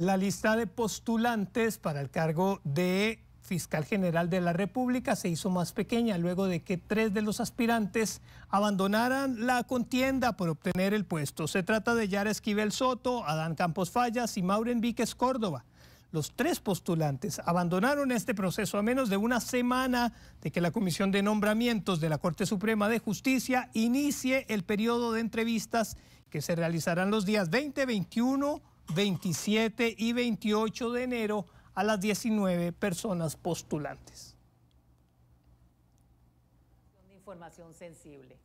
la lista de postulantes para el cargo de fiscal general de la República se hizo más pequeña luego de que tres de los aspirantes abandonaran la contienda por obtener el puesto. Se trata de Yara Esquivel Soto, Adán Campos Fallas y Mauren Víquez Córdoba. Los tres postulantes abandonaron este proceso a menos de una semana de que la Comisión de Nombramientos de la Corte Suprema de Justicia inicie el periodo de entrevistas que se realizarán los días 20, 21 27 y 28 de enero a las 19 personas postulantes. Información sensible.